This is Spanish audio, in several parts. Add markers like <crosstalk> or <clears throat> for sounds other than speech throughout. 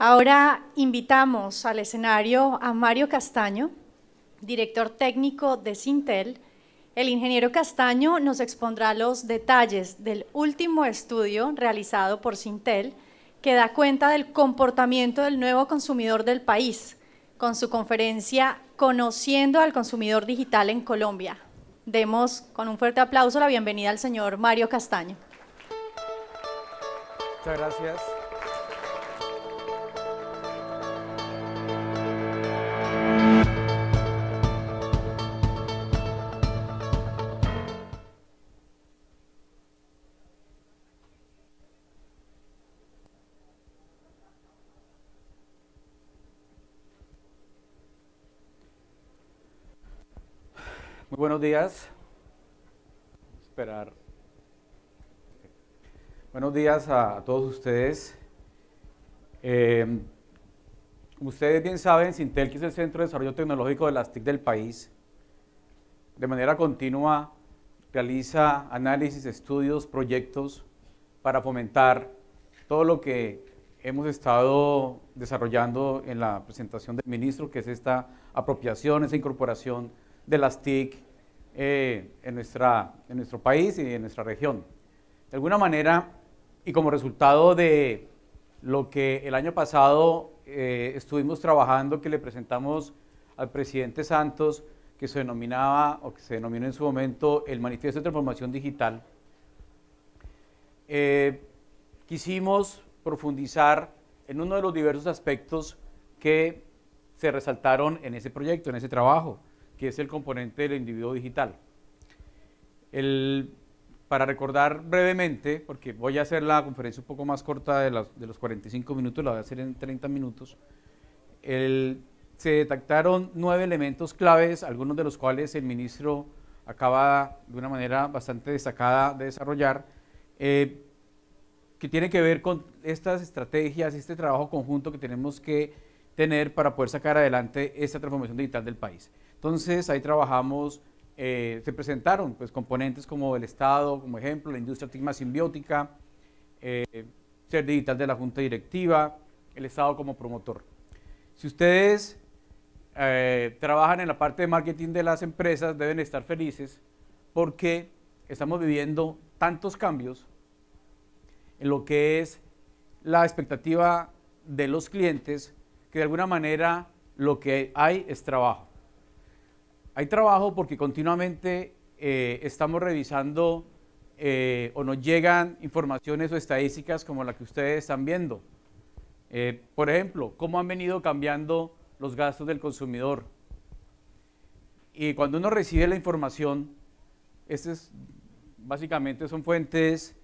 Ahora invitamos al escenario a Mario Castaño, director técnico de Sintel. El ingeniero Castaño nos expondrá los detalles del último estudio realizado por Sintel que da cuenta del comportamiento del nuevo consumidor del país con su conferencia Conociendo al consumidor digital en Colombia. Demos con un fuerte aplauso la bienvenida al señor Mario Castaño. Muchas gracias. Buenos días. Esperar. Buenos días a, todos ustedes. Em, ustedes bien saben, Sintel, que es el Centro de Desarrollo Tecnológico de las TIC del país, de manera continua realiza análisis, estudios, proyectos para fomentar todo lo que hemos estado desarrollando en la presentación del ministro, que es esta apropiación, esa incorporación de las TIC eh, en, nuestra, en nuestro país y en nuestra región. De alguna manera, y como resultado de lo que el año pasado eh, estuvimos trabajando, que le presentamos al presidente Santos, que se denominaba, o que se denominó en su momento, el Manifiesto de Transformación Digital, eh, quisimos profundizar en uno de los diversos aspectos que se resaltaron en ese proyecto, en ese trabajo que es el componente del individuo digital. para recordar brevemente, porque voy a hacer la conferencia un poco más corta de, los 45 minutos, la voy a hacer en 30 minutos, se detectaron nueve elementos claves, algunos de los cuales el ministro acaba de una manera bastante destacada de desarrollar, eh, que tiene que ver con estas estrategias, este trabajo conjunto que tenemos que tener para poder sacar adelante esta transformación digital del país. Entonces ahí trabajamos, eh, se presentaron pues, componentes como el Estado, como ejemplo, la industria tigma simbiótica, eh, ser digital de la junta directiva, el Estado como promotor. Si ustedes eh, trabajan en la parte de marketing de las empresas, deben estar felices porque estamos viviendo tantos cambios en lo que es la expectativa de los clientes que de alguna manera lo que hay es trabajo. Hay trabajo porque continuamente eh, estamos revisando eh, o nos llegan informaciones o estadísticas como la que ustedes están viendo. Eh, por ejemplo, cómo han venido cambiando los gastos del consumidor. Y cuando uno recibe la información, estas básicamente son fuentes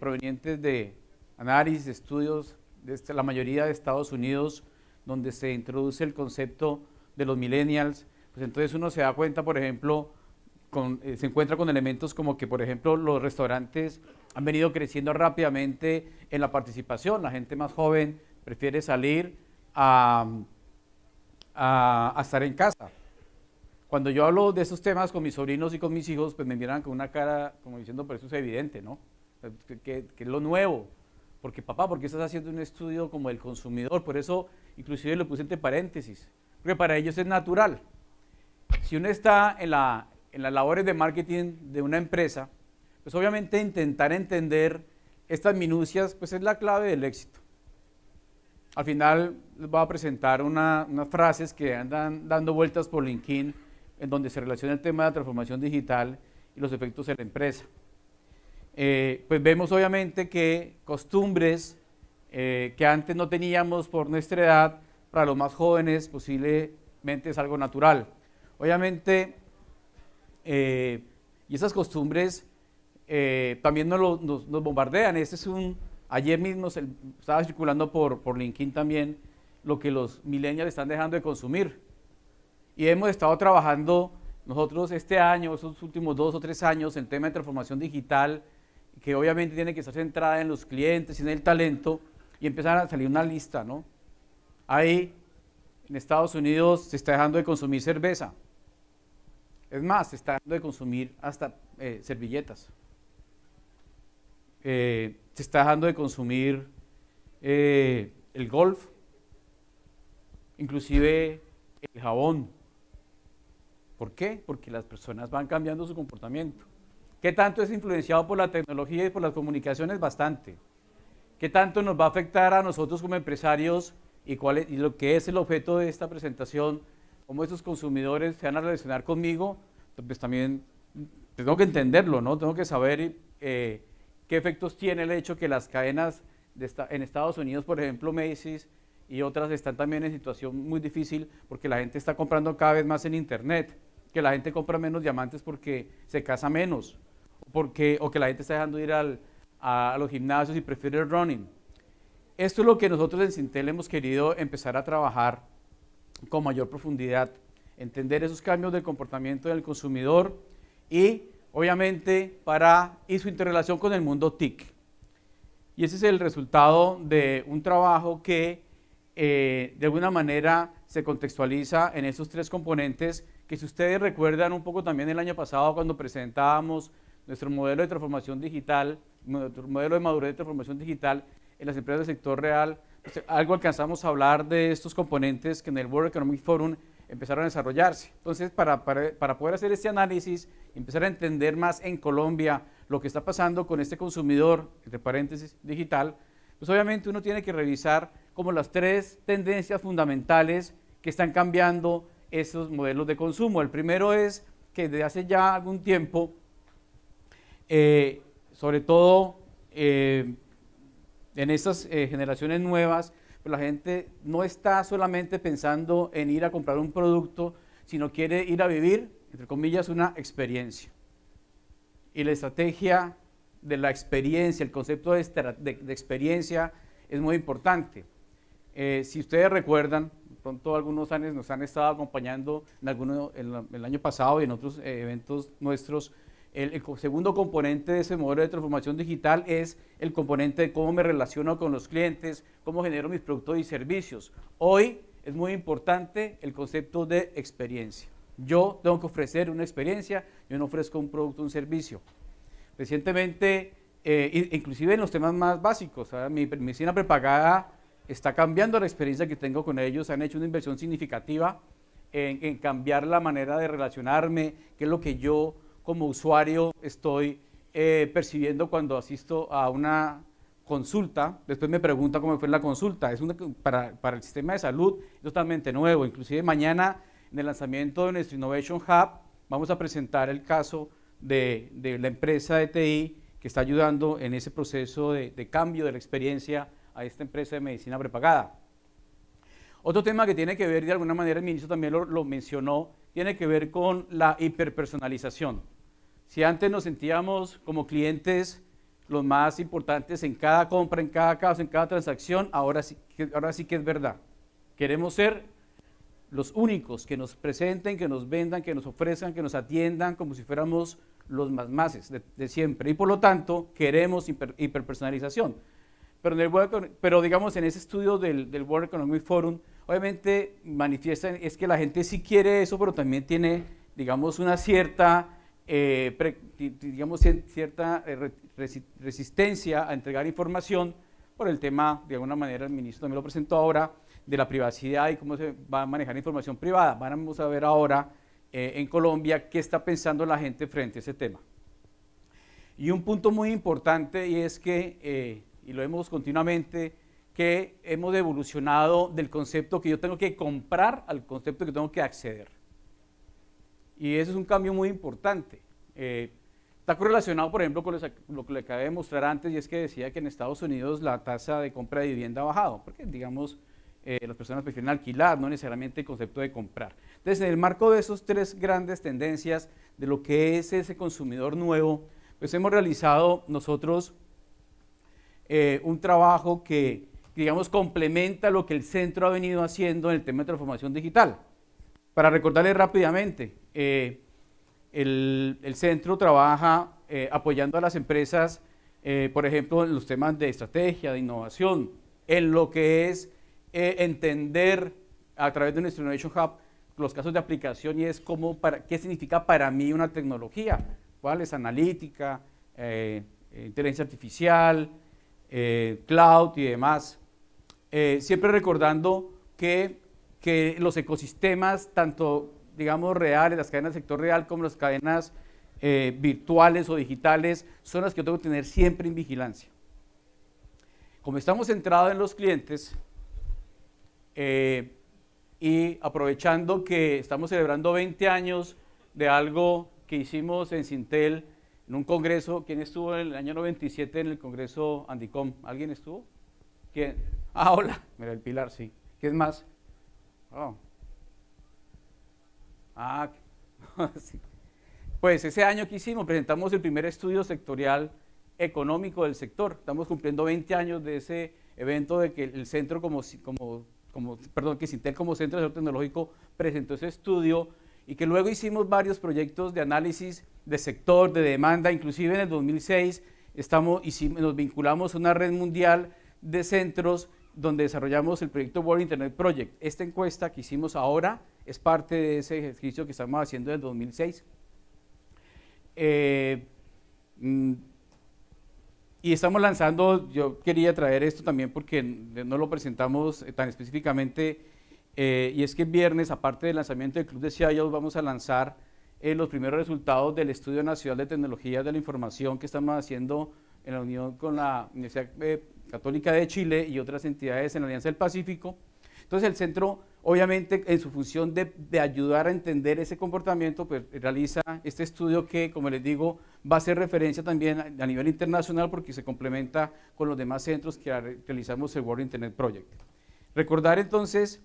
provenientes de análisis, estudios, de este, la mayoría de Estados Unidos, donde se introduce el concepto de los millennials, pues entonces uno se da cuenta, por ejemplo, eh, se encuentra con elementos como que, por ejemplo, los restaurantes han venido creciendo rápidamente en la participación. La gente más joven prefiere salir a, estar en casa. Cuando yo hablo de esos temas con mis sobrinos y con mis hijos, pues me miran con una cara como diciendo, pero eso es evidente, ¿no? Que, es lo nuevo. Porque papá, ¿por qué estás haciendo un estudio como el consumidor? Por eso, inclusive lo puse entre paréntesis, porque para ellos es natural si uno está en, las labores de marketing de una empresa, pues obviamente intentar entender estas minucias, pues es la clave del éxito. Al final les voy a presentar unas frases que andan dando vueltas por LinkedIn, en donde se relaciona el tema de la transformación digital y los efectos en la empresa. Eh, pues vemos obviamente que costumbres eh, que antes no teníamos por nuestra edad, para los más jóvenes posiblemente es algo natural. Obviamente, eh, y esas costumbres eh, también nos, nos, bombardean. Este es un, ayer mismo se, estaba circulando por, LinkedIn también lo que los millennials están dejando de consumir. Y hemos estado trabajando nosotros este año, esos últimos dos o tres años, en tema de transformación digital, que obviamente tiene que estar centrada en los clientes y en el talento, y empezar a salir una lista, ¿no? Ahí, en Estados Unidos, se está dejando de consumir cerveza. Es más, eh, eh, se está dejando de consumir hasta eh, servilletas. se está dejando de consumir el golf, inclusive el jabón. ¿Por qué? Porque las personas van cambiando su comportamiento. ¿Qué tanto es influenciado por la tecnología y por las comunicaciones? Bastante. ¿Qué tanto nos va a afectar a nosotros como empresarios y, cuál y lo que es el objeto de esta presentación? cómo estos consumidores se van a relacionar conmigo, pues también pues tengo que entenderlo, ¿no? Tengo que saber eh, qué efectos tiene el hecho que las cadenas en Estados Unidos, por ejemplo, Macy's y otras están también en situación muy difícil porque la gente está comprando cada vez más en Internet, que la gente compra menos diamantes porque se casa menos, porque, o que la gente está dejando ir a, los gimnasios y prefiere el running. Esto es lo que nosotros en Sintel hemos querido empezar a trabajar con mayor profundidad, entender esos cambios del comportamiento del consumidor y obviamente para y su interrelación con el mundo TIC. Y ese es el resultado de un trabajo que eh, de alguna manera se contextualiza en esos tres componentes que si ustedes recuerdan un poco también el año pasado cuando presentábamos nuestro modelo de transformación digital, nuestro modelo de madurez de transformación digital en las empresas del sector real, este, algo alcanzamos a hablar de estos componentes que en el World Economic Forum empezaron a desarrollarse. Entonces, para, poder hacer este análisis, empezar a entender más en Colombia lo que está pasando con este consumidor, entre paréntesis, digital, pues obviamente uno tiene que revisar como las tres tendencias fundamentales que están cambiando esos modelos de consumo. El primero es que desde hace ya algún tiempo, eh, sobre todo eh, en estas eh, generaciones nuevas, pues la gente no está solamente pensando en ir a comprar un producto, sino quiere ir a vivir, entre comillas, una experiencia. Y la estrategia de la experiencia, el concepto de, experiencia es muy importante. Eh, si ustedes recuerdan, pronto algunos años nos han estado acompañando en, alguno, el año pasado y en otros eh, eventos nuestros, el, segundo componente de ese modelo de transformación digital es el componente de cómo me relaciono con los clientes, cómo genero mis productos y servicios. Hoy es muy importante el concepto de experiencia. Yo tengo que ofrecer una experiencia, yo no ofrezco un producto, un servicio. Recientemente, eh, inclusive en los temas más básicos, mi medicina prepagada está cambiando la experiencia que tengo con ellos, han hecho una inversión significativa en, en cambiar la manera de relacionarme, qué es lo que yo como usuario estoy eh, percibiendo cuando asisto a una consulta, después me pregunta cómo fue la consulta, es para, el sistema de salud totalmente nuevo, inclusive mañana en el lanzamiento de nuestro Innovation Hub vamos a presentar el caso de, la empresa de que está ayudando en ese proceso de, cambio de la experiencia a esta empresa de medicina prepagada. Otro tema que tiene que ver, de alguna manera el ministro también lo mencionó, tiene que ver con la hiperpersonalización. Si antes nos sentíamos como clientes los más importantes en cada compra, en cada caso, en cada transacción, ahora sí, ahora sí que es verdad. Queremos ser los únicos que nos presenten, que nos vendan, que nos ofrezcan, que nos atiendan como si fuéramos los más máses de, siempre. Y por lo tanto, queremos hiperpersonalización. Pero, en el, pero digamos, en ese estudio del, World Economic Forum, obviamente manifiestan es que la gente sí quiere eso, pero también tiene, digamos, una cierta eh, digamos, cierta eh, resistencia a entregar información por el tema, de alguna manera, el ministro también lo presentó ahora, de la privacidad y cómo se va a manejar información privada. Vamos a ver ahora eh, en Colombia qué está pensando la gente frente a ese tema. Y un punto muy importante y es que, y lo vemos continuamente, que hemos evolucionado del concepto que yo tengo que comprar al concepto que tengo que acceder. Y eso es un cambio muy importante. Eh, está correlacionado, por ejemplo, con lo que le acabé de mostrar antes, y es que decía que en Estados Unidos la tasa de compra de vivienda ha bajado, porque, digamos, eh, las personas prefieren alquilar, no necesariamente el concepto de comprar. Entonces, en el marco de esas tres grandes tendencias de lo que es ese consumidor nuevo, pues hemos realizado nosotros eh, un trabajo que, digamos, complementa lo que el centro ha venido haciendo en el tema de transformación digital. Para recordarles rápidamente, eh, el, centro trabaja eh, apoyando a las empresas, eh, por ejemplo, en los temas de estrategia, de innovación, en lo que es entender a través de nuestro Innovation Hub los casos de aplicación y es cómo para, qué significa para mí una tecnología, cuál es analítica, inteligencia artificial, cloud y demás. siempre recordando que, que los ecosistemas, tanto digamos, reales, las cadenas del sector real, como las cadenas eh, virtuales o digitales, son las que yo tengo que tener siempre en vigilancia. Como estamos centrados en los clientes eh, y aprovechando que estamos celebrando 20 años de algo que hicimos en Sintel, en un congreso, ¿quién estuvo en el año 97 en el congreso Andicom? ¿Alguien estuvo? ¿Quién? Ah, hola, mira, el Pilar, sí. es más? Oh. Ah, <laughs> Pues ese año que hicimos presentamos el primer estudio sectorial económico del sector. Estamos cumpliendo 20 años de ese evento de que el centro como, como, como perdón, que Sintel como centro de desarrollo tecnológico presentó ese estudio y que luego hicimos varios proyectos de análisis de sector, de demanda, inclusive en el 2006 estamos, nos vinculamos a una red mundial de centros donde desarrollamos el proyecto World Internet Project. Esta encuesta que hicimos ahora es parte de ese ejercicio que estamos haciendo en 2006. Eh, mm, y estamos lanzando, yo quería traer esto también porque no lo presentamos eh, tan específicamente, eh, y es que el viernes, aparte del lanzamiento del Club de CIO, vamos a lanzar los primeros resultados del Estudio Nacional de Tecnología de la Información que estamos haciendo en la unión con la Universidad Católica de Chile y otras entidades en la Alianza del Pacífico. Entonces el centro, obviamente, en su función de, ayudar a entender ese comportamiento, pues realiza este estudio que, como les digo, va a ser referencia también a, nivel internacional porque se complementa con los demás centros que realizamos el World Internet Project. Recordar entonces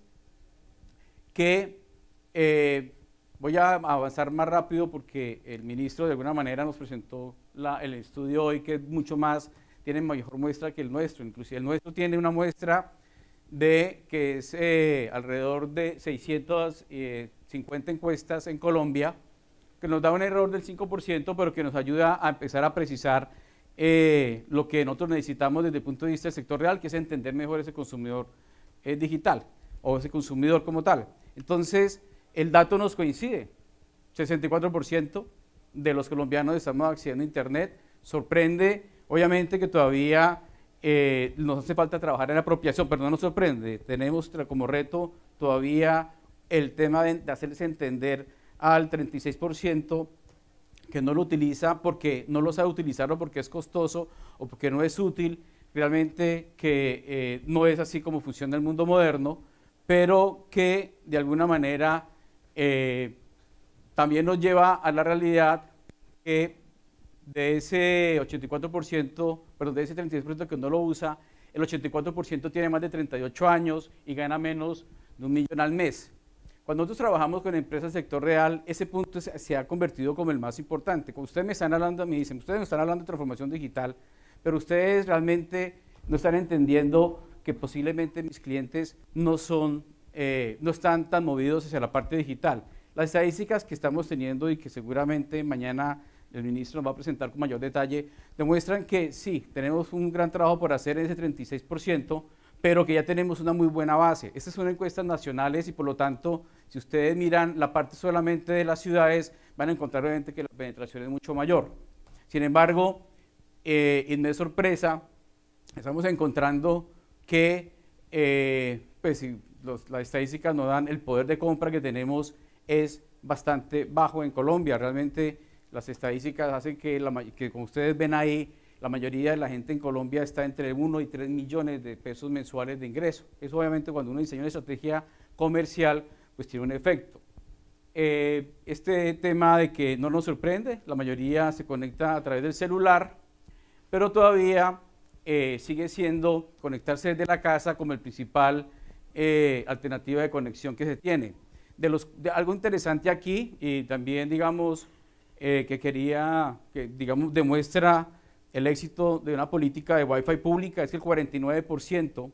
que eh, voy a avanzar más rápido porque el ministro de alguna manera nos presentó el estudio hoy que es mucho más, tiene mejor muestra que el nuestro, inclusive el nuestro tiene una muestra de que es eh, alrededor de 650 eh, encuestas en Colombia, que nos da un error del 5%, pero que nos ayuda a empezar a precisar eh, lo que nosotros necesitamos desde el punto de vista del sector real, que es entender mejor ese consumidor digital o ese consumidor como tal. Entonces, el dato nos coincide. 64% de los colombianos estamos accediendo a Internet. Sorprende, obviamente, que todavía eh, nos hace falta trabajar en apropiación, pero no nos sorprende. Tenemos como reto todavía el tema de, hacerles entender al 36% que no lo utiliza porque no lo sabe utilizarlo porque es costoso o porque no es útil, realmente que eh, no es así como funciona el mundo moderno, pero que de alguna manera eh, también nos lleva a la realidad que de ese 84%, perdón, de ese que no lo usa, el 84% tiene más de 38 años y gana menos de un millón al mes. Cuando nosotros trabajamos con empresas del sector real, ese punto se ha convertido como el más importante. Como ustedes me están hablando, me dicen, ustedes me están hablando de transformación digital, pero ustedes realmente no están entendiendo que posiblemente mis clientes no, son, eh, no están tan movidos hacia la parte digital. Las estadísticas que estamos teniendo y que seguramente mañana el ministro nos va a presentar con mayor detalle, demuestran que sí, tenemos un gran trabajo por hacer en ese 36%, pero que ya tenemos una muy buena base. Estas son encuestas nacionales y por lo tanto, si ustedes miran la parte solamente de las ciudades, van a encontrar obviamente que la penetración es mucho mayor. Sin embargo, eh, y no es sorpresa, estamos encontrando que, eh, pues si las estadísticas nos dan, el poder de compra que tenemos es bastante bajo en Colombia. Realmente las estadísticas hacen que, la, como ustedes ven ahí, la mayoría de la gente en Colombia está entre 1 y 3 millones de pesos mensuales de ingreso. Eso obviamente cuando uno diseña una estrategia comercial, pues tiene un efecto. Eh, este tema de que no nos sorprende, la mayoría se conecta a través del celular, pero todavía eh, sigue siendo conectarse desde la casa como el principal eh, alternativa de conexión que se tiene. algo interesante aquí y también, digamos, eh, que quería, que digamos, demuestra el éxito de una política de Wi-Fi pública, es que el 49%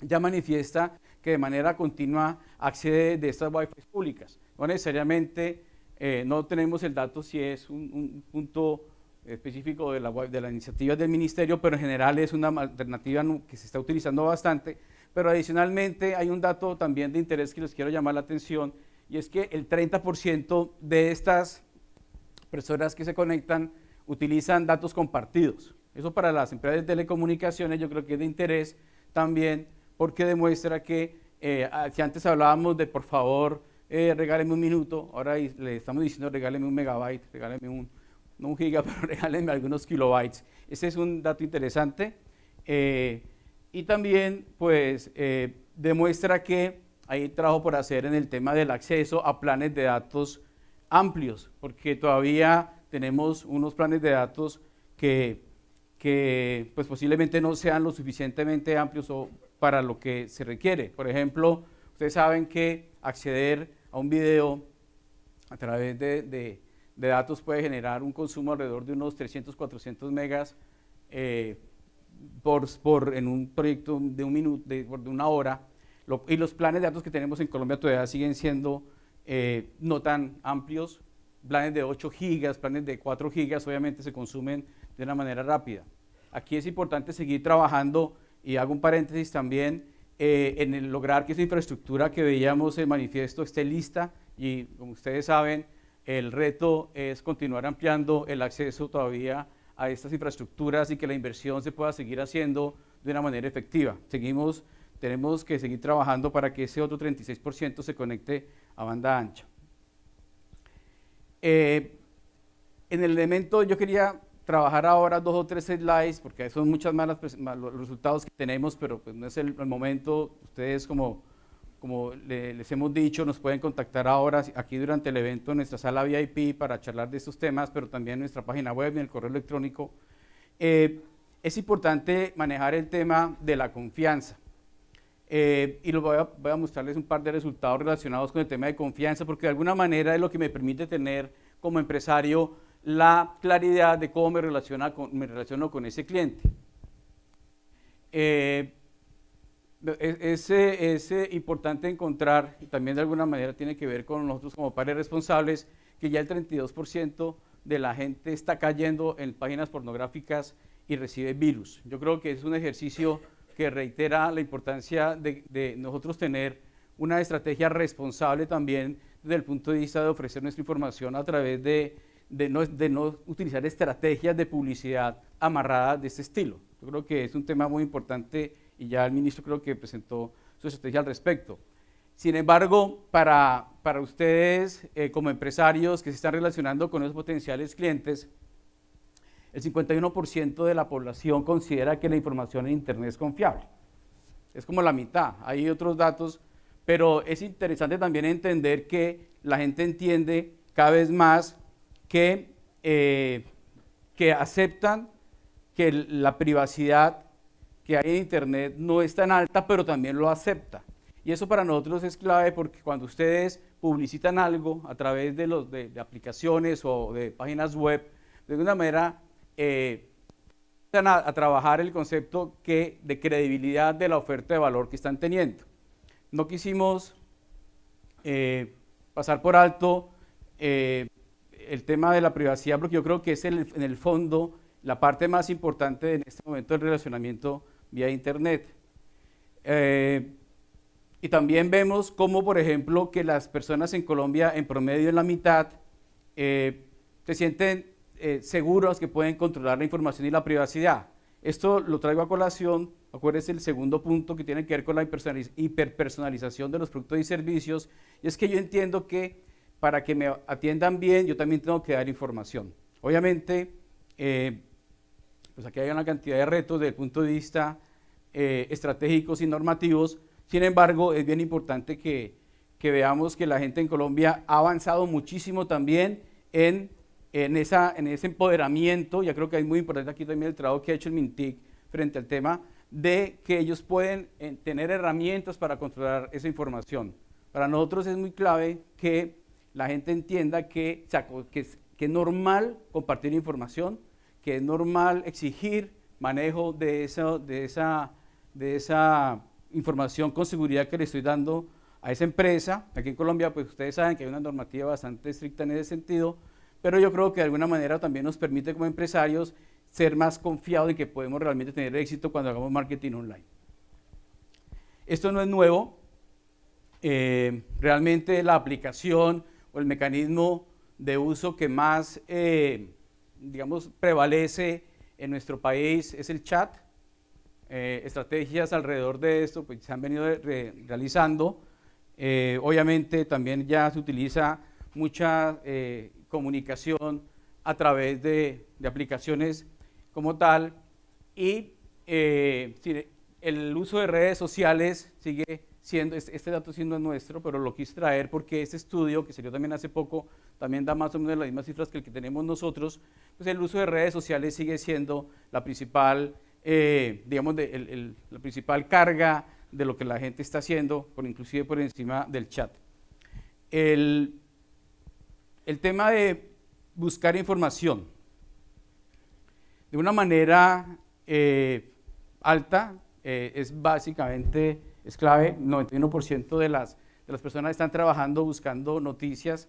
ya manifiesta que de manera continua accede de estas Wi-Fi públicas. No necesariamente, eh, no tenemos el dato si es un, punto específico de la, de la iniciativa del ministerio, pero en general es una alternativa que se está utilizando bastante. Pero adicionalmente hay un dato también de interés que les quiero llamar la atención y es que el 30% de estas personas que se conectan utilizan datos compartidos. Eso para las empresas de telecomunicaciones yo creo que es de interés también porque demuestra que si eh, antes hablábamos de por favor eh, regáleme un minuto, ahora le estamos diciendo regáleme un megabyte, regáleme un, no un giga, <laughs> pero regáleme algunos kilobytes. Ese es un dato interesante. Eh, y también pues demuestra que hay trabajo por hacer en el tema del acceso a planes de datos amplios, porque todavía tenemos unos planes de datos que, que pues posiblemente no sean lo suficientemente amplios o para lo que se requiere. Por ejemplo, ustedes saben que acceder a un video a través de, datos puede generar un consumo alrededor de unos 300, 400 megas eh, por, en un proyecto de, un minuto, de, una hora. y los planes de datos que tenemos en Colombia todavía siguen siendo eh, no tan amplios, planes de 8 gigas, planes de 4 gigas, obviamente se consumen de una manera rápida. Aquí es importante seguir trabajando, y hago un paréntesis también, eh, en lograr que esa infraestructura que veíamos en manifiesto esté lista y, como ustedes saben, el reto es continuar ampliando el acceso todavía a estas infraestructuras y que la inversión se pueda seguir haciendo de una manera efectiva. Seguimos tenemos que seguir trabajando para que ese otro 36% se conecte a banda ancha. Eh, en el elemento yo quería trabajar ahora dos o tres slides, porque son muchas malas los resultados que tenemos, pero pues, no es el, momento. Ustedes, como, les hemos dicho, nos pueden contactar ahora aquí durante el evento en nuestra sala VIP para charlar de estos temas, pero también en nuestra página web, en el correo electrónico. Eh, es importante manejar el tema de la confianza. Eh, y voy a, mostrarles un par de resultados relacionados con el tema de confianza, porque de alguna manera es lo que me permite tener como empresario la claridad de cómo me, relaciona con, relaciono con ese cliente. Eh, e-, es, importante encontrar, y también de alguna manera tiene que ver con nosotros como padres responsables, que ya el 32% de la gente está cayendo en páginas pornográficas y recibe virus. Yo creo que es un ejercicio que reitera la importancia de, nosotros tener una estrategia responsable también desde el punto de vista de ofrecer nuestra información a través de, no, utilizar estrategias de publicidad amarradas de este estilo. Yo creo que es un tema muy importante y ya el ministro creo que presentó su estrategia al respecto. Sin embargo, para, para ustedes eh, como empresarios que se están relacionando con esos potenciales clientes, el 51% de la población considera que la información en Internet es confiable. Es como la mitad. Hay otros datos, pero es interesante también entender que la gente entiende cada vez más que, eh, que aceptan que la privacidad que hay en Internet no es tan alta, pero también lo acepta. Y eso para nosotros es clave porque cuando ustedes publicitan algo a través de, los, de aplicaciones o de páginas web, de alguna manera eh, a, trabajar el concepto que, de credibilidad de la oferta de valor que están teniendo. No quisimos eh, pasar por alto eh, el tema de la privacidad porque yo creo que es en el fondo la parte más importante en este momento del relacionamiento vía Internet. y también vemos cómo, por ejemplo, que las personas en Colombia, en promedio en la mitad, se sienten eh, seguros que pueden controlar la información y la privacidad. Esto lo traigo a colación, acuérdense el segundo punto que tiene que ver con la hiperpersonalización de los productos y servicios, y es que yo entiendo que para que me atiendan bien, yo también tengo que dar información. Obviamente, eh, pues aquí hay una cantidad de retos desde el punto de vista eh, estratégicos y normativos, sin embargo, es bien importante que, que veamos que la gente en Colombia ha avanzado muchísimo también en en, ese empoderamiento, ya creo que es muy importante aquí también el trabajo que ha hecho el MINTIC frente al tema de que ellos pueden eh, tener herramientas para controlar esa información. Para nosotros es muy clave que la gente entienda que, es, normal compartir información, que es normal exigir manejo de esa información con seguridad que le estoy dando a esa empresa. Aquí en Colombia, pues ustedes saben que hay una normativa bastante estricta en ese sentido, pero yo creo que de alguna manera también nos permite como empresarios ser más confiados en que podemos realmente tener éxito cuando hagamos marketing online. Esto no es nuevo, eh, realmente la aplicación o el mecanismo de uso que más, eh, digamos, prevalece en nuestro país es el chat. Eh, estrategias alrededor de esto pues, se han venido realizando. obviamente también ya se utiliza mucha comunicación a través de, aplicaciones como tal y eh, el uso de redes sociales sigue siendo, este, este dato siendo nuestro, pero lo quise traer porque este estudio, que salió también hace poco, también da más o menos las mismas cifras que el que tenemos nosotros, pues el uso de redes sociales sigue siendo la principal, eh, digamos, de, la principal carga de lo que la gente está haciendo, por, inclusive por encima del chat. El, el tema de buscar información de una manera eh, alta eh, es básicamente, es clave, 91% de las, personas están trabajando buscando noticias,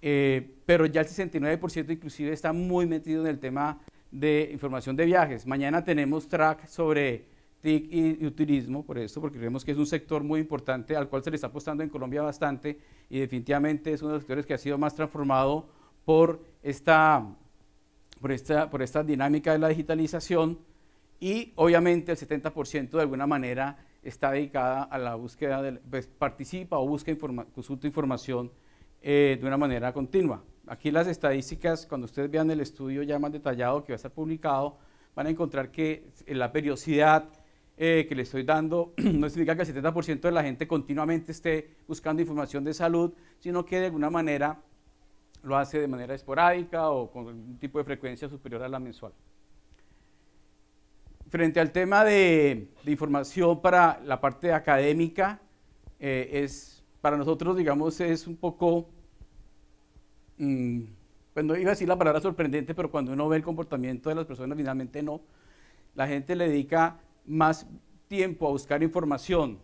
eh, pero ya el 69% inclusive está muy metido en el tema de información de viajes. Mañana tenemos track sobre y, y, turismo, por eso, porque creemos que es un sector muy importante al cual se le está apostando en Colombia bastante y definitivamente es uno de los sectores que ha sido más transformado por esta, por esta, por esta dinámica de la digitalización y obviamente el 70% de alguna manera está dedicada a la búsqueda, de, pues, participa o busca consulta información eh, de una manera continua. Aquí las estadísticas, cuando ustedes vean el estudio ya más detallado que va a estar publicado, van a encontrar que la periodicidad eh, que le estoy dando <clears throat> no significa que el 70% de la gente continuamente esté buscando información de salud, sino que de alguna manera lo hace de manera esporádica o con un tipo de frecuencia superior a la mensual. Frente al tema de, información para la parte académica, eh, es, para nosotros, digamos, es un poco, bueno mm, pues iba a decir la palabra sorprendente, pero cuando uno ve el comportamiento de las personas, finalmente no. La gente le dedica más tiempo a buscar información,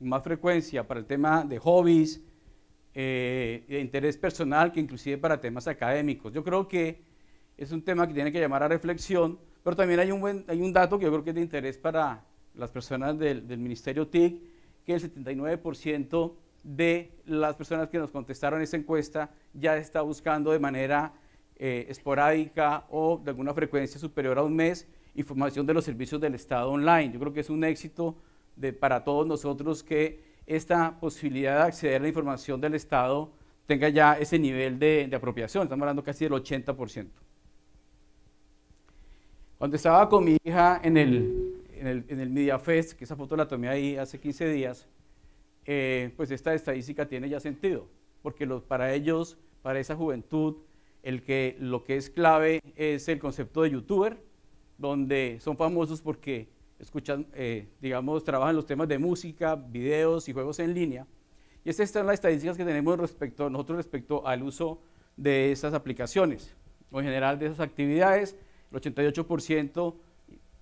más frecuencia para el tema de hobbies, eh, de interés personal, que inclusive para temas académicos. Yo creo que es un tema que tiene que llamar a reflexión, pero también hay un, hay un dato que yo creo que es de interés para las personas del, del Ministerio TIC, que el 79% de las personas que nos contestaron esa encuesta ya está buscando de manera eh, esporádica o de alguna frecuencia superior a un mes información de los servicios del Estado online. Yo creo que es un éxito de, para todos nosotros que esta posibilidad de acceder a la información del Estado tenga ya ese nivel de, apropiación. Estamos hablando casi del 80%. Cuando estaba con mi hija en el, en el, en el Media Fest, que esa foto la tomé ahí hace 15 días, eh, pues esta estadística tiene ya sentido, porque para ellos, para esa juventud, el que, lo que es clave es el concepto de youtuber, donde son famosos porque escuchan, eh, digamos, trabajan los temas de música, videos y juegos en línea. Y estas están las estadísticas que tenemos respecto, nosotros respecto al uso de esas aplicaciones o en general de esas actividades. El 88%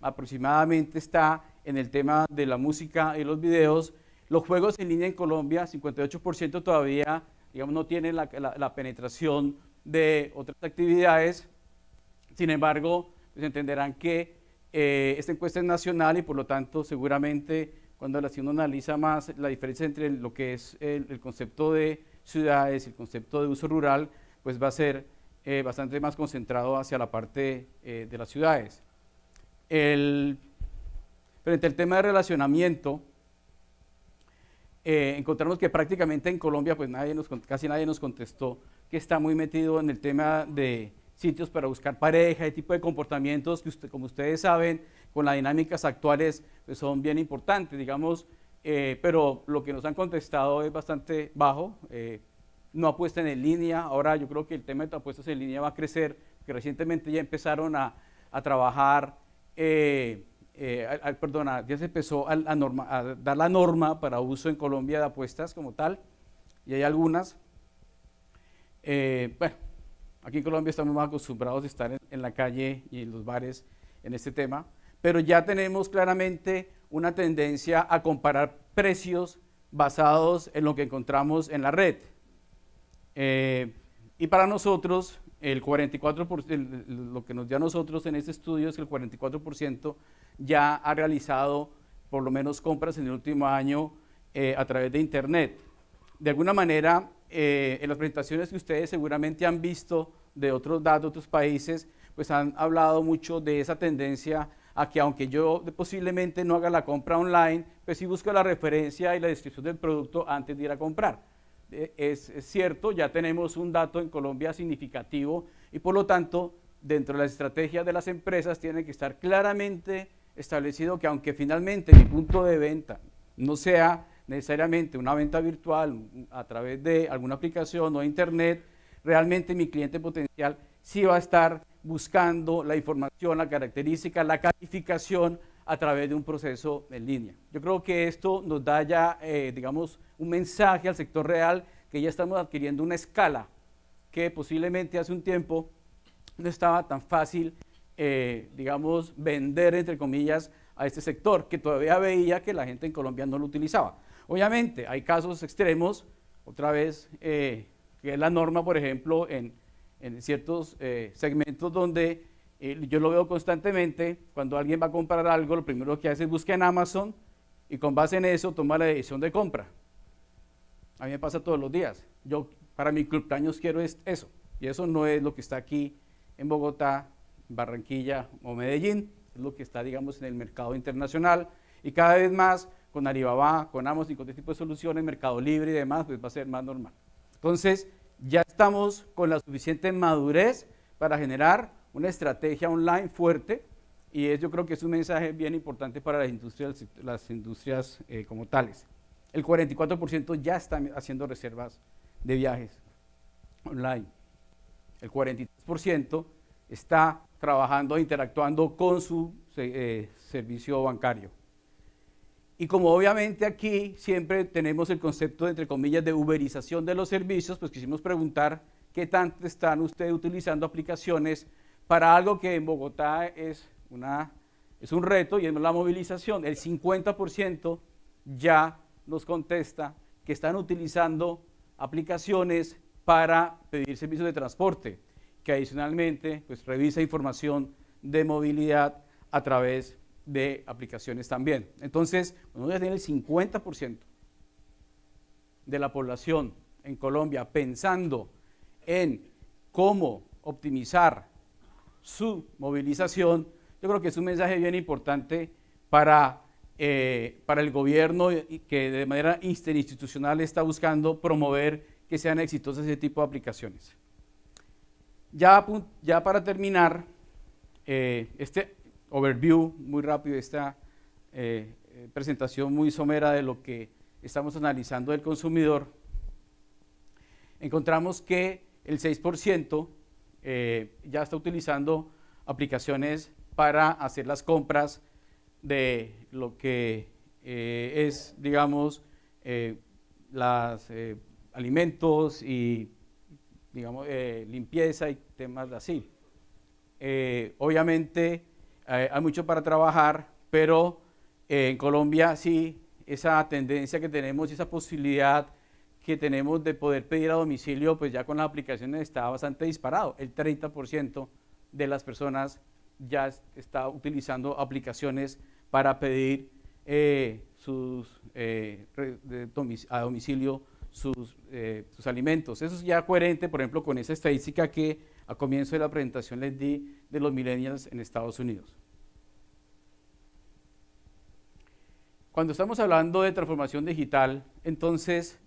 aproximadamente está en el tema de la música y los videos. Los juegos en línea en Colombia, 58% todavía, digamos, no tienen la, la penetración de otras actividades. Sin embargo, entenderán que eh, esta encuesta es nacional y por lo tanto seguramente cuando la ciudad analiza más la diferencia entre lo que es el, concepto de ciudades y el concepto de uso rural, pues va a ser eh, bastante más concentrado hacia la parte eh, de las ciudades. El, frente el tema de relacionamiento, encontramos que prácticamente en Colombia, pues nadie nos, casi nadie nos contestó que está muy metido en el tema de, sitios para buscar pareja, y tipo de comportamientos que usted, como ustedes saben, con las dinámicas actuales pues son bien importantes, digamos, eh, pero lo que nos han contestado es bastante bajo. Eh, no apuestan en línea, ahora yo creo que el tema de apuestas en línea va a crecer, que recientemente ya empezaron a, trabajar, eh, eh perdona, ya se empezó norma, a, dar la norma para uso en Colombia de apuestas como tal, y hay algunas. bueno, Aquí en Colombia estamos más acostumbrados a estar en, la calle y en los bares en este tema, pero ya tenemos claramente una tendencia a comparar precios basados en lo que encontramos en la red. Eh, y para nosotros, el 44%, lo que nos dio a nosotros en este estudio es que el 44% ya ha realizado por lo menos compras en el último año eh, a través de Internet de alguna manera, eh, en las presentaciones que ustedes seguramente han visto de otros datos, otros países, pues han hablado mucho de esa tendencia a que aunque yo posiblemente no haga la compra online, pues sí busco la referencia y la descripción del producto antes de ir a comprar. Eh, es, es cierto, ya tenemos un dato en Colombia significativo y por lo tanto, dentro de la estrategia de las empresas tiene que estar claramente establecido que aunque finalmente mi punto de venta no sea necesariamente una venta virtual a través de alguna aplicación o internet, realmente mi cliente potencial sí va a estar buscando la información, la característica, la calificación a través de un proceso en línea. Yo creo que esto nos da ya, eh, digamos, un mensaje al sector real que ya estamos adquiriendo una escala que posiblemente hace un tiempo no estaba tan fácil, eh, digamos, vender, entre comillas, a este sector, que todavía veía que la gente en Colombia no lo utilizaba. Obviamente, hay casos extremos, otra vez, eh, que es la norma, por ejemplo, en, ciertos eh, segmentos donde eh, yo lo veo constantemente, cuando alguien va a comprar algo, lo primero que hace es buscar en Amazon y con base en eso toma la decisión de compra. A mí me pasa todos los días. Yo para mi club cumpleaños quiero eso. Y eso no es lo que está aquí en Bogotá, Barranquilla o Medellín, es lo que está, digamos, en el mercado internacional. Y cada vez más con Alibaba, con Amazon y con este tipo de soluciones, Mercado Libre y demás, pues va a ser más normal. Entonces, ya estamos con la suficiente madurez para generar una estrategia online fuerte y yo creo que es un mensaje bien importante para las industrias, eh, como tales. El 44% ya está haciendo reservas de viajes online. El 43% está trabajando, interactuando con su eh, servicio bancario. Y como obviamente aquí siempre tenemos el concepto, entre comillas, de uberización de los servicios, pues quisimos preguntar qué tanto están ustedes utilizando aplicaciones para algo que en Bogotá es, es un reto y es la movilización. El 50% ya nos contesta que están utilizando aplicaciones para pedir servicios de transporte, que adicionalmente pues, revisa información de movilidad a través de aplicaciones también. Entonces, ya tiene el 50% de la población en Colombia pensando en cómo optimizar su movilización, yo creo que es un mensaje bien importante para, eh, para el gobierno que de manera interinstitucional está buscando promover que sean exitosas ese tipo de aplicaciones. Ya, ya para terminar, eh, este overview muy rápido esta eh, eh, presentación muy somera de lo que estamos analizando del consumidor, encontramos que el 6% eh, ya está utilizando aplicaciones para hacer las compras de lo que es, digamos, los alimentos y, digamos, limpieza y temas así. obviamente, eh, hay mucho para trabajar, pero eh, en Colombia sí, esa tendencia que tenemos, esa posibilidad que tenemos de poder pedir a domicilio, pues ya con las aplicaciones está bastante disparado. El 30% de las personas ya está utilizando aplicaciones para pedir eh, sus, a domicilio sus, sus, alimentos. Eso es ya coherente, por ejemplo, con esa estadística que a comienzo de la presentación les di de los millennials en Estados Unidos. Cuando estamos hablando de transformación digital, entonces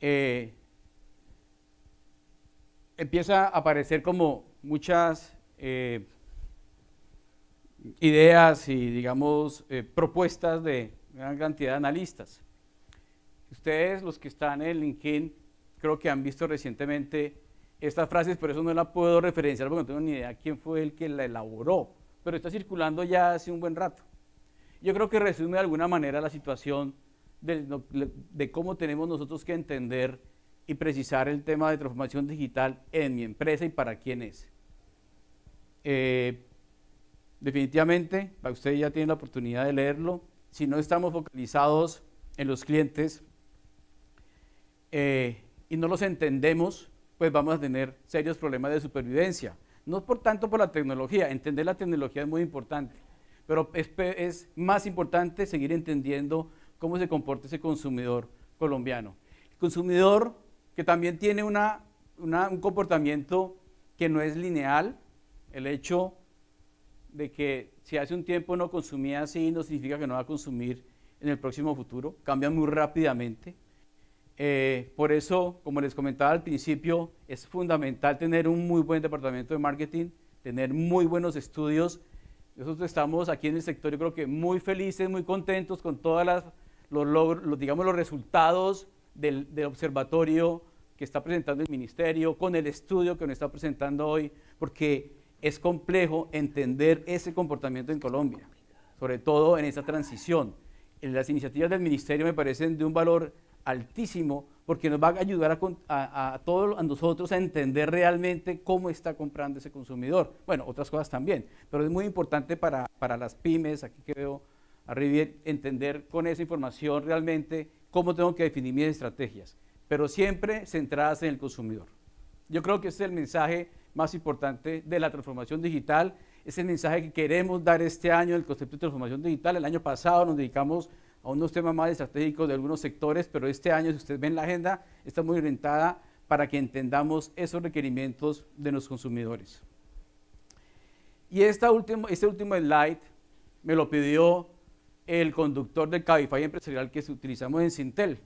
eh, empieza a aparecer como muchas eh, ideas y, digamos, eh, propuestas de gran cantidad de analistas. Ustedes, los que están en LinkedIn, creo que han visto recientemente estas frases, por eso no la puedo referenciar porque no tengo ni idea quién fue el que la elaboró, pero está circulando ya hace un buen rato yo creo que resume de alguna manera la situación de, cómo tenemos nosotros que entender y precisar el tema de transformación digital en mi empresa y para quién es. Eh, definitivamente, ustedes ya tienen la oportunidad de leerlo. Si no estamos focalizados en los clientes eh, y no los entendemos, pues vamos a tener serios problemas de supervivencia. No por tanto por la tecnología, entender la tecnología es muy importante, pero es, más importante seguir entendiendo cómo se comporta ese consumidor colombiano. El consumidor que también tiene una, un comportamiento que no es lineal, el hecho de que si hace un tiempo no consumía así no significa que no va a consumir en el próximo futuro, cambia muy rápidamente. Eh, por eso, como les comentaba al principio, es fundamental tener un muy buen departamento de marketing, tener muy buenos estudios nosotros estamos aquí en el sector, yo creo que muy felices, muy contentos con todos los, digamos, los resultados del, observatorio que está presentando el ministerio, con el estudio que nos está presentando hoy, porque es complejo entender ese comportamiento en Colombia, sobre todo en esa transición. Las iniciativas del ministerio me parecen de un valor altísimo porque nos va a ayudar a, todos a nosotros a entender realmente cómo está comprando ese consumidor. Bueno, otras cosas también, pero es muy importante para, para las pymes, aquí que veo entender con esa información realmente cómo tengo que definir mis estrategias, pero siempre centradas en el consumidor. Yo creo que es el mensaje más importante de la transformación digital, es el mensaje que queremos dar este año, el concepto de transformación digital. El año pasado nos dedicamos a unos temas más estratégicos de algunos sectores, pero este año, si ustedes ven la agenda, está muy orientada para que entendamos esos requerimientos de los consumidores. Y esta este último slide me lo pidió el conductor del Cabify empresarial que utilizamos en Sintel.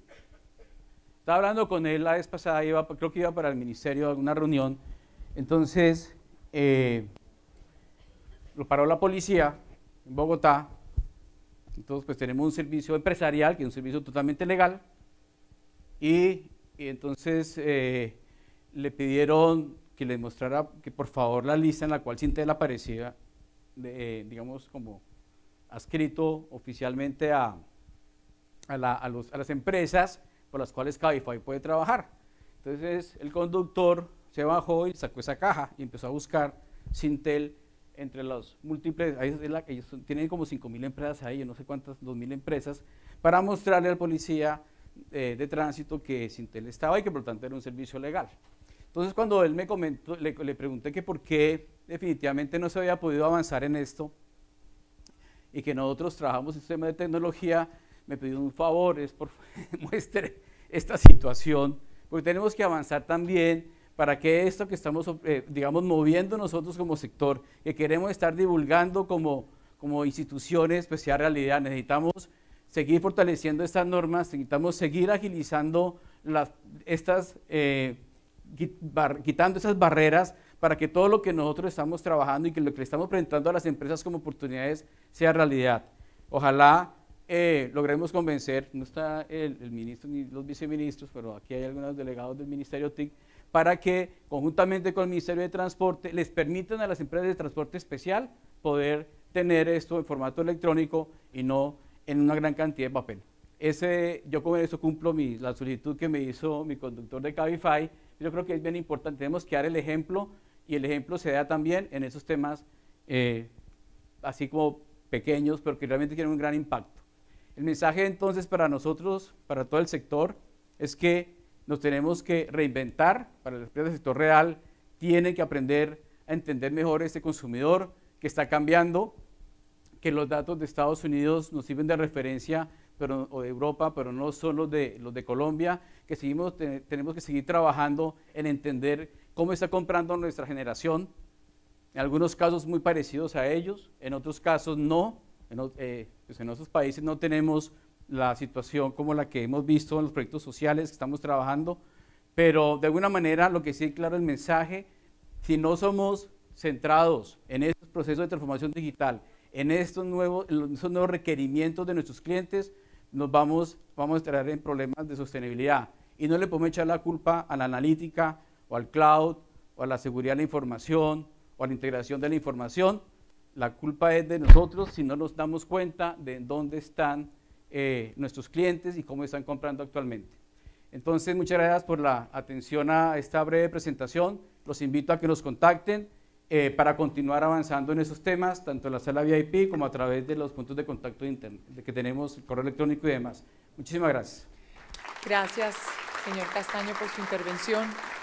Estaba hablando con él la vez pasada, iba, creo que iba para el ministerio a alguna reunión. Entonces, eh, lo paró la policía en Bogotá entonces, pues tenemos un servicio empresarial, que es un servicio totalmente legal, y, entonces eh, le pidieron que le mostrara que por favor la lista en la cual Sintel aparecía, eh, digamos, como adscrito oficialmente a, a las empresas por las cuales Cabify puede trabajar. Entonces el conductor se bajó y sacó esa caja y empezó a buscar Sintel entre los múltiples, la, ellos tienen como 5.000 empresas ahí, yo no sé cuántas, 2.000 empresas, para mostrarle al policía eh, de tránsito que Sintel estaba y que por lo tanto era un servicio legal. Entonces cuando él me comentó, le, pregunté que por qué definitivamente no se había podido avanzar en esto y que nosotros trabajamos en sistema este de tecnología, me pidió un favor, es por <laughs> muestre esta situación, porque tenemos que avanzar también para que esto que estamos, eh, digamos, moviendo nosotros como sector, que queremos estar divulgando como, como instituciones, pues sea realidad. Necesitamos seguir fortaleciendo estas normas, necesitamos seguir agilizando las, estas, eh, quitando esas barreras para que todo lo que nosotros estamos trabajando y que lo que le estamos presentando a las empresas como oportunidades sea realidad. Ojalá eh, logremos convencer, no está el, ministro ni los viceministros, pero aquí hay algunos delegados del Ministerio TIC, para que conjuntamente con el Ministerio de Transporte les permitan a las empresas de transporte especial poder tener esto en formato electrónico y no en una gran cantidad de papel. Ese, yo con eso cumplo la solicitud que me hizo mi conductor de Cabify. Yo creo que es bien importante, tenemos que dar el ejemplo y el ejemplo se da también en esos temas, eh, así como pequeños, pero que realmente tienen un gran impacto. El mensaje entonces para nosotros, para todo el sector, es que nos tenemos que reinventar para las empresas sector real, tienen que aprender a entender mejor este consumidor que está cambiando, que los datos de Estados Unidos nos sirven de referencia pero, o de Europa, pero no son los de, los de Colombia, que seguimos, tenemos que seguir trabajando en entender cómo está comprando nuestra generación, en algunos casos muy parecidos a ellos, en otros casos no, en eh, pues otros países no tenemos la situación como la que hemos visto en los proyectos sociales que estamos trabajando, pero de alguna manera lo que sí es claro el mensaje, si no somos centrados en estos procesos de transformación digital, en estos nuevos, en nuevos requerimientos de nuestros clientes, nos vamos, vamos a entrar en problemas de sostenibilidad. Y no le podemos echar la culpa a la analítica o al cloud o a la seguridad de la información o a la integración de la información. La culpa es de nosotros si no nos damos cuenta de dónde están eh, nuestros clientes y cómo están comprando actualmente. Entonces, muchas gracias por la atención a esta breve presentación. Los invito a que nos contacten eh, para continuar avanzando en esos temas, tanto en la sala VIP como a través de los puntos de contacto de internet, que tenemos, el correo electrónico y demás. Muchísimas gracias. Gracias, señor Castaño, por su intervención.